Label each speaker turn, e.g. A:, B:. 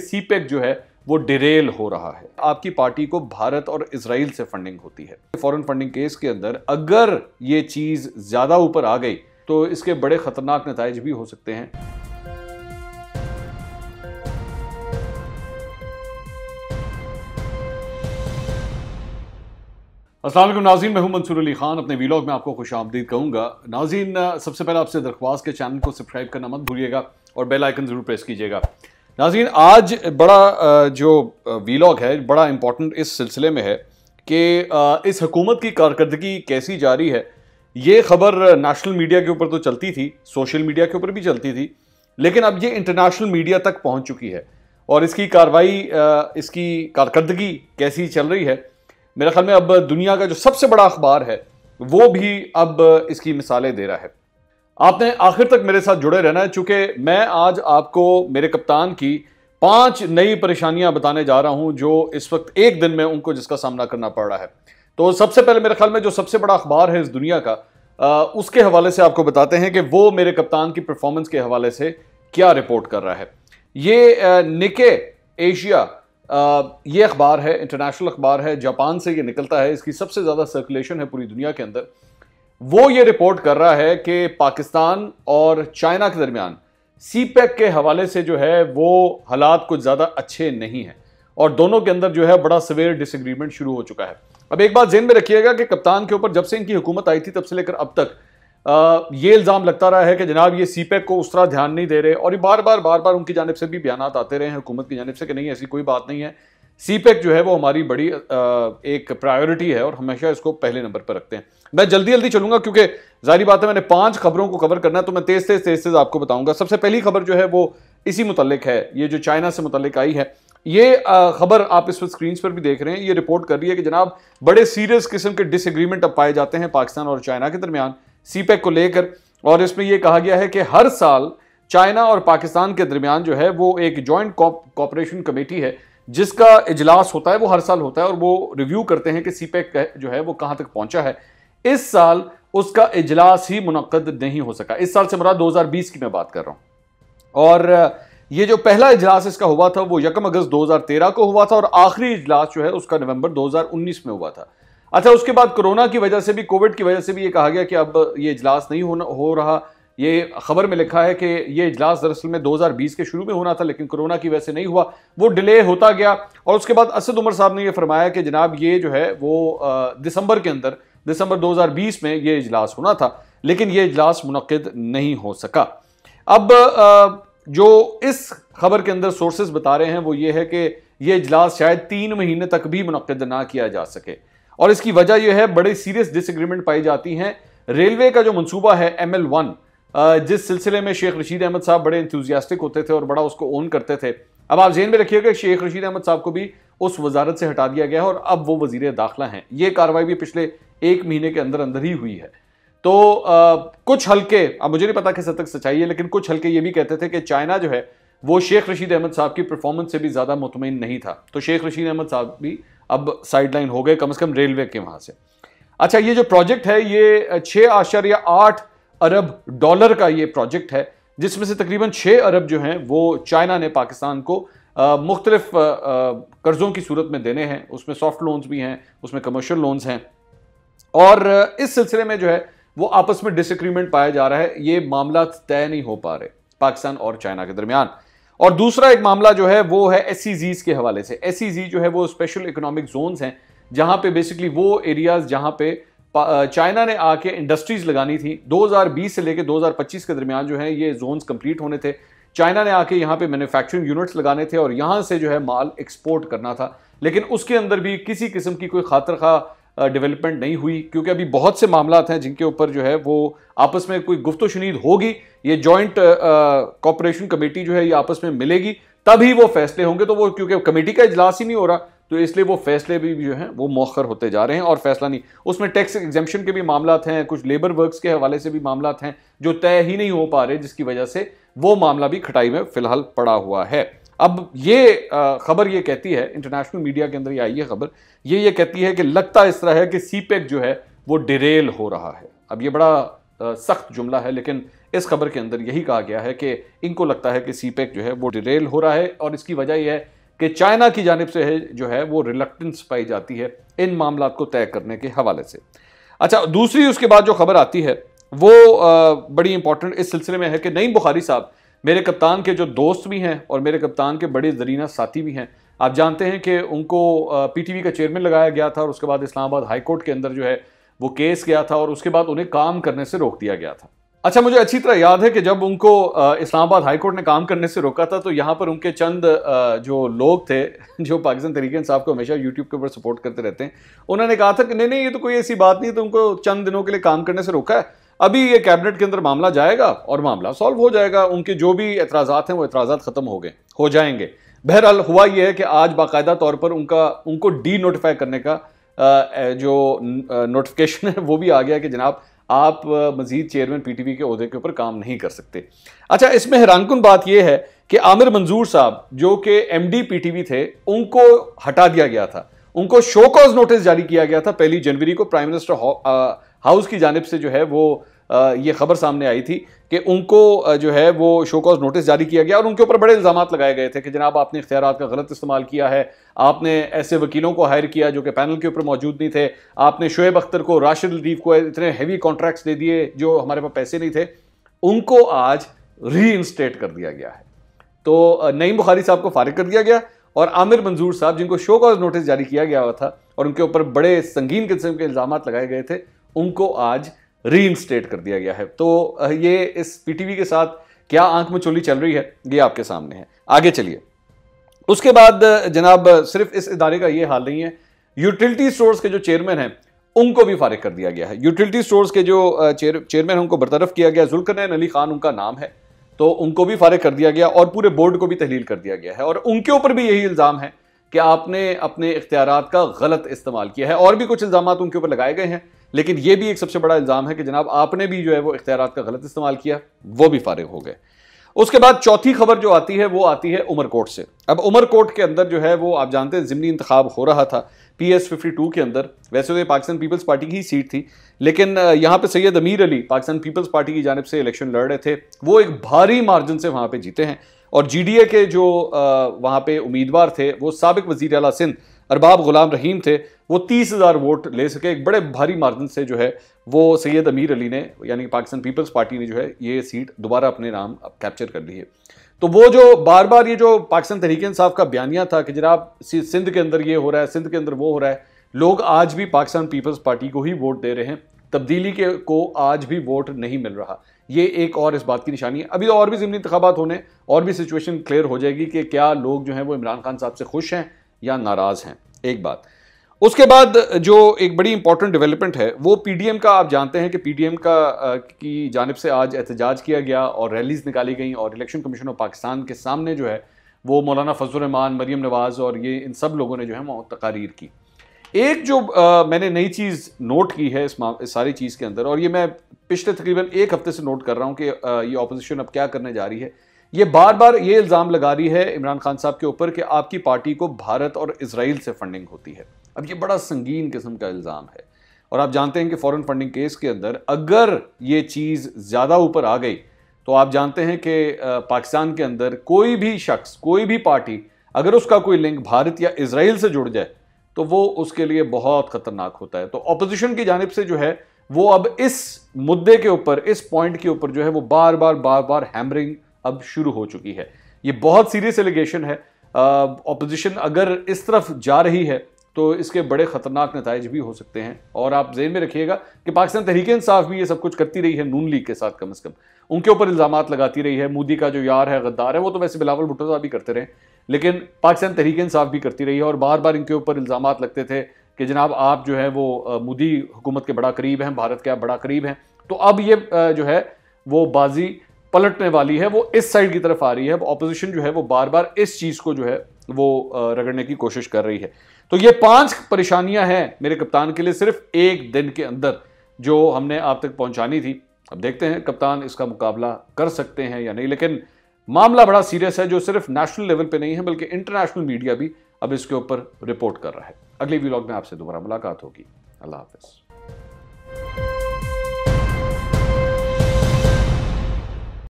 A: CPEC जो है वो डिरेल हो रहा है आपकी पार्टी को भारत और इसराइल से फंडिंग होती है फॉरेन फंडिंग केस के अंदर अगर ये चीज ज्यादा ऊपर आ गई तो इसके बड़े खतरनाक नतज भी हो सकते हैं असल नाजीन मैं हूं मंसूर अली खान अपने वीलॉग में आपको खुश आमदीद कहूँगा नाजीन सबसे पहले आपसे दरख्वास्त के चैनल को सब्सक्राइब करना मत भूलिएगा और बेल आइकन ज़रूर प्रेस कीजिएगा नाजीन आज बड़ा जो वीलॉग है बड़ा इम्पोर्टेंट इस सिलसिले में है कि इस हकूमत की कारकर्दगी कैसी जारी है ये खबर नेशनल मीडिया के ऊपर तो चलती थी सोशल मीडिया के ऊपर भी चलती थी लेकिन अब ये इंटरनेशनल मीडिया तक पहुंच चुकी है और इसकी कार्रवाई इसकी कारकर्दगी कैसी चल रही है मेरे ख्याल में अब दुनिया का जो सबसे बड़ा अखबार है वो भी अब इसकी मिसालें दे रहा है आपने आखिर तक मेरे साथ जुड़े रहना है चूंकि मैं आज आपको मेरे कप्तान की पांच नई परेशानियां बताने जा रहा हूं जो इस वक्त एक दिन में उनको जिसका सामना करना पड़ रहा है तो सबसे पहले मेरे ख्याल में जो सबसे बड़ा अखबार है इस दुनिया का आ, उसके हवाले से आपको बताते हैं कि वो मेरे कप्तान की परफॉर्मेंस के हवाले से क्या रिपोर्ट कर रहा है ये निके एशिया ये अखबार है इंटरनेशनल अखबार है जापान से ये निकलता है इसकी सबसे ज़्यादा सर्कुलेशन है पूरी दुनिया के अंदर वो ये रिपोर्ट कर रहा है कि पाकिस्तान और चाइना के दरमियान सी पैक के हवाले से जो है वो हालात कुछ ज़्यादा अच्छे नहीं हैं और दोनों के अंदर जो है बड़ा सवेर डिसग्रीमेंट शुरू हो चुका है अब एक बात जेन में रखिएगा कि कप्तान के ऊपर जब से इनकी हुकूमत आई थी तब से लेकर अब तक आ, ये इल्ज़ाम लगता रहा है कि जनाब ये सी पैक को उस तरह ध्यान नहीं दे रहे और ये बार बार बार बार उनकी जानब से भी बयान आते रहे हैं हुकूमत की जानब से कि नहीं ऐसी कोई बात नहीं है सीपैक e जो है वो हमारी बड़ी एक प्रायोरिटी है और हमेशा इसको पहले नंबर पर रखते हैं मैं जल्दी जल्दी चलूंगा क्योंकि जारी बात है मैंने पांच खबरों को कवर करना है तो मैं तेज तेज तेज तेज आपको बताऊंगा सबसे पहली खबर जो है वो इसी मुतलिक है ये जो चाइना से मुतलिक आई है ये खबर आप इस वक्त स्क्रीन पर भी देख रहे हैं ये रिपोर्ट कर रही है कि जनाब बड़े सीरियस किस्म के डिसएग्रीमेंट अब पाए जाते हैं पाकिस्तान और चाइना के दरमियान सीपैक e को लेकर और इसमें यह कहा गया है कि हर साल चाइना और पाकिस्तान के दरमियान जो है वो एक जॉइंट कॉपरेशन कमेटी है जिसका इजलास होता है वो हर साल होता है और वो रिव्यू करते हैं कि पैक e जो है वो कहाँ तक पहुँचा है इस साल उसका इजलास ही मुनद नहीं हो सका इस साल से मरा 2020 की मैं बात कर रहा हूँ और ये जो पहला इजलास इसका हुआ था वो यकम अगस्त 2013 को हुआ था और आखिरी इजलास जो है उसका नवंबर 2019 में हुआ था अच्छा उसके बाद कोरोना की वजह से भी कोविड की वजह से भी ये कहा गया कि अब ये इजलास नहीं होना हो रहा ये खबर में लिखा है कि ये इजलास दरअसल में 2020 के शुरू में होना था लेकिन कोरोना की वजह से नहीं हुआ वो डिले होता गया और उसके बाद असद उमर साहब ने ये फरमाया कि जनाब ये जो है वो दिसंबर के अंदर दिसंबर 2020 में ये इजलास होना था लेकिन ये इजलास मनद नहीं हो सका अब जो इस खबर के अंदर सोर्सेज बता रहे हैं वो ये है कि ये इजलास शायद तीन महीने तक भी मनद ना किया जा सके और इसकी वजह यह है बड़े सीरियस डिसग्रीमेंट पाई जाती हैं रेलवे का जो मनसूबा है एम एल वन जिस सिलसिले में शेख रशीद अहमद साहब बड़े इंथ्यूजियास्टिक होते थे और बड़ा उसको ओन करते थे अब आप जेन में रखिएगा शेख रशीद अहमद साहब को भी उस वजारत से हटा दिया गया है और अब वो वजीर दाखिला हैं ये कार्रवाई भी पिछले एक महीने के अंदर अंदर ही हुई है तो आ, कुछ हल्के अब मुझे नहीं पता किस हद तक सच्चाई है लेकिन कुछ हल्के ये भी कहते थे कि चाइना जो है वो शेख रशीद अहमद साहब की परफॉर्मेंस से भी ज़्यादा मुतमिन नहीं था तो शेख रशीद अहमद साहब भी अब साइडलाइन हो गए कम से कम रेलवे के वहाँ से अच्छा ये जो प्रोजेक्ट है ये छः आशर या आठ अरब डॉलर का ये प्रोजेक्ट है जिसमें से तकरीबन छः अरब जो हैं वो चाइना ने पाकिस्तान को मुख्तलिफ कर्ज़ों की सूरत में देने हैं उसमें सॉफ्ट लोन्स भी हैं उसमें कमर्शियल लोन्स हैं और इस सिलसिले में जो है वो आपस में डिसग्रीमेंट पाया जा रहा है ये मामला तय नहीं हो पा रहे पाकिस्तान और चाइना के दरमियान और दूसरा एक मामला जो है वो है एस e के हवाले से एस e जो है वो स्पेशल इकोनॉमिक जोन्स हैं जहाँ पे बेसिकली वो एरियाज़ जहाँ पे चाइना ने आके इंडस्ट्रीज लगानी थी 2020 से लेकर 2025 के दरमियान जो है ये जोन्स कंप्लीट होने थे चाइना ने आके यहाँ पे मैन्युफैक्चरिंग यूनिट्स लगाने थे और यहाँ से जो है माल एक्सपोर्ट करना था लेकिन उसके अंदर भी किसी किस्म की कोई खातर खा डेवलपमेंट नहीं हुई क्योंकि अभी बहुत से मामला हैं जिनके ऊपर जो है वो आपस में कोई गुफ्त शनीद होगी ये जॉइंट कॉपरेशन कमेटी जो है ये आपस में मिलेगी तभी वो फैसले होंगे तो वो क्योंकि कमेटी का इजलास ही नहीं हो रहा तो इसलिए वो फैसले भी जो हैं वो मौखर होते जा रहे हैं और फैसला नहीं उसमें टैक्स एग्जामेशन के भी मामला हैं कुछ लेबर वर्क्स के हवाले से भी मामला हैं जो तय ही नहीं हो पा रहे जिसकी वजह से वो मामला भी खटाई में फिलहाल पड़ा हुआ है अब ये खबर ये कहती है इंटरनेशनल मीडिया के अंदर ये आई है खबर ये ये कहती है कि लगता इस तरह है कि सी e जो है वो डिरेल हो रहा है अब ये बड़ा सख्त जुमला है लेकिन इस खबर के अंदर यही कहा गया है कि इनको लगता है कि सी e जो है वो डिरेल हो रहा है और इसकी वजह यह है कि चाइना की जानब से है जो है वो रिलक्टेंस पाई जाती है इन मामला को तय करने के हवाले से अच्छा दूसरी उसके बाद जो खबर आती है वो आ, बड़ी इंपॉर्टेंट इस सिलसिले में है कि नईम बुखारी साहब मेरे कप्तान के जो दोस्त भी हैं और मेरे कप्तान के बड़े जरीना साथी भी हैं आप जानते हैं कि उनको पीटीवी का चेयरमैन लगाया गया था और उसके बाद इस्लामाबाद हाईकोर्ट के अंदर जो है वो केस गया था और उसके बाद उन्हें काम करने से रोक दिया गया था अच्छा मुझे अच्छी तरह याद है कि जब उनको इस्लामाबाद हाईकोर्ट ने काम करने से रोका था तो यहाँ पर उनके चंद जो लोग थे जो पाकिस्तान तरीके साहब को हमेशा यूट्यूब के ऊपर सपोर्ट करते रहते हैं उन्होंने कहा था कि नहीं नहीं ये तो कोई ऐसी बात नहीं तो उनको चंद दिनों के लिए काम करने से रोका है अभी ये कैबिनेट के अंदर मामला जाएगा और मामला सॉल्व हो जाएगा उनके जो भी एतराज़ा हैं वो एतराज़ा ख़त्म हो गए हो जाएंगे बहरहाल हुआ ये है कि आज बाकायदा तौर पर उनका उनको डी नोटिफाई करने का जो नोटिफिकेशन है वो भी आ गया कि जनाब आप Majeed chairman P T PTV के अहदे के ऊपर काम नहीं कर सकते अच्छा इसमें हैरानकुन बात यह है कि आमिर मंजूर साहब जो कि M D P T V थे उनको हटा दिया गया था उनको शोकॉज नोटिस जारी किया गया था पहली जनवरी को प्राइम मिनिस्टर हाउस की जानब से जो है वो ये खबर सामने आई थी कि उनको जो है वो शोकॉज नोटिस जारी किया गया और उनके ऊपर बड़े इल्ज़ाम लगाए गए थे कि जनाब आपने इख्तियार का गलत इस्तेमाल किया है आपने ऐसे वकीलों को हायर किया जो कि पैनल के ऊपर मौजूद नहीं थे आपने शुएब अख्तर को राशिद लतीफ़ को इतने हैवी कॉन्ट्रैक्ट्स दे दिए जो हमारे पास पैसे नहीं थे उनको आज री कर दिया गया है तो नईम बुखारी साहब को फारिग कर दिया गया और आमिर मंजूर साहब जिनको शो कॉज नोटिस जारी किया गया हुआ था और उनके ऊपर बड़े संगीन किस्म के इल्ज़ाम लगाए गए थे उनको आज रीइंस्टेट कर दिया गया है तो ये इस पीटीवी के साथ क्या आंख में चोली चल रही है ये आपके सामने है आगे चलिए उसके बाद जनाब सिर्फ इस इदारे का ये हाल नहीं है यूटिलिटी स्टोर्स के जो चेयरमैन हैं उनको भी फारिग कर दिया गया है यूटिलिटी स्टोर्स के जो चेयर चेयरमैन उनको बरतरफ किया गया जुल्कनैन अली खान उनका नाम है तो उनको भी फारिग कर दिया गया और पूरे बोर्ड को भी तहलील कर दिया गया है और उनके ऊपर भी यही इल्ज़ाम है कि आपने अपने इख्तियार का गलत इस्तेमाल किया है और भी कुछ इल्ज़ाम उनके ऊपर लगाए गए हैं लेकिन यह भी एक सबसे बड़ा इल्ज़ाम है कि जनाब आपने भी जो है वो इख्तियार का गलत इस्तेमाल किया वो भी फारिग हो गए उसके बाद चौथी खबर जो आती है वो आती है उमरकोट से अब उमरकोट के अंदर जो है वो आप जानते हैं जिमनी इंतखब हो रहा था पी एस फिफ्टी टू के अंदर वैसे तो ये पाकिस्तान पीपल्स पार्टी की ही सीट थी लेकिन यहाँ पे सैयद अमीर अली पाकिस्तान पीपल्स पार्टी की जानब से इलेक्शन लड़ रहे थे वो एक भारी मार्जिन से वहाँ पर जीते हैं और जी डी ए के जो वहाँ पर उम्मीदवार थे वो सबक वजीर अला सिंध अरबाब गुलाम रहीम थे वो तीस हज़ार वोट ले सके एक बड़े भारी मार्जिन से जो है वो सैयद अमीर अली ने यानी पाकिस्तान पीपल्स पार्टी ने जो है ये सीट दोबारा अपने नाम कैप्चर कर ली है तो वो जो बार बार ये जो पाकिस्तान तहरीक इंसाफ का बयानिया था कि जनाब सिंध के अंदर ये हो रहा है सिंध के अंदर वो हो रहा है लोग आज भी पाकिस्तान पीपल्स पार्टी को ही वोट दे रहे हैं तब्दीली के को आज भी वोट नहीं मिल रहा ये एक और इस बात की निशानी है अभी तो और भी जमीन इंतबात होने और भी सिचुएशन क्लियर हो जाएगी कि क्या लोग जो हैं वो इमरान खान साहब से खुश हैं या नाराज़ हैं एक बात उसके बाद जो एक बड़ी इंपॉर्टेंट डेवलपमेंट है वो पीडीएम का आप जानते हैं कि पीडीएम का की जानब से आज एहतजाज किया गया और रैलीज़ निकाली गई और इलेक्शन कमीशन ऑफ पाकिस्तान के सामने जो है वो मौलाना फजलरहमान मरीम नवाज़ और ये इन सब लोगों ने जो है तकारीर की एक जो आ, मैंने नई चीज़ नोट की है इस, इस सारी चीज़ के अंदर और ये मैं पिछले तकरीबन एक हफ्ते से नोट कर रहा हूँ कि आ, ये अपोजिशन अब क्या करने जा रही है ये बार बार ये इल्ज़ाम लगा रही है इमरान खान साहब के ऊपर कि आपकी पार्टी को भारत और इसराइल से फंडिंग होती है अब ये बड़ा संगीन किस्म का इल्ज़ाम है और आप जानते हैं कि फॉरेन फंडिंग केस के अंदर अगर ये चीज़ ज़्यादा ऊपर आ गई तो आप जानते हैं कि पाकिस्तान के अंदर कोई भी शख्स कोई भी पार्टी अगर उसका कोई लिंक भारत या इसराइल से जुड़ जाए तो वो उसके लिए बहुत ख़तरनाक होता है तो अपोजिशन की जानब से जो है वो अब इस मुद्दे के ऊपर इस पॉइंट के ऊपर जो है वो बार बार बार बार हैमरिंग अब शुरू हो चुकी है ये बहुत सीरियस एलिगेशन है ऑपोजिशन अगर इस तरफ जा रही है तो इसके बड़े ख़तरनाक नतज भी हो सकते हैं और आप जेन में रखिएगा कि पाकिस्तान तहरीक इंसाफ भी ये सब कुछ करती रही है नून लीग के साथ कम अज़ कम उनके ऊपर इल्ज़ाम लगाती रही है मोदी का जो यार है गद्दार है वो तो वैसे बिलावल भुट्टो साहब भी करते रहे लेकिन पाकिस्तान तहरीक इंसाफ भी करती रही है और बार बार इनके ऊपर इल्ज़ाम लगते थे कि जनाब आप जो है वो मोदी हुकूमत के बड़ा करीब हैं भारत के आप बड़ा करीब हैं तो अब ये जो है वो बाजी पलटने वाली है वो इस साइड की तरफ आ रही है ऑपोजिशन जो है वो बार बार इस चीज़ को जो है वो रगड़ने की कोशिश कर रही है तो ये पांच परेशानियां हैं मेरे कप्तान के लिए सिर्फ एक दिन के अंदर जो हमने आप तक पहुंचानी थी अब देखते हैं कप्तान इसका मुकाबला कर सकते हैं या नहीं लेकिन मामला बड़ा सीरियस है जो सिर्फ नेशनल लेवल पे नहीं है बल्कि इंटरनेशनल मीडिया भी अब इसके ऊपर रिपोर्ट कर रहा है अगले व्लॉग में आपसे दोबारा मुलाकात होगी अल्लाह हाफिज़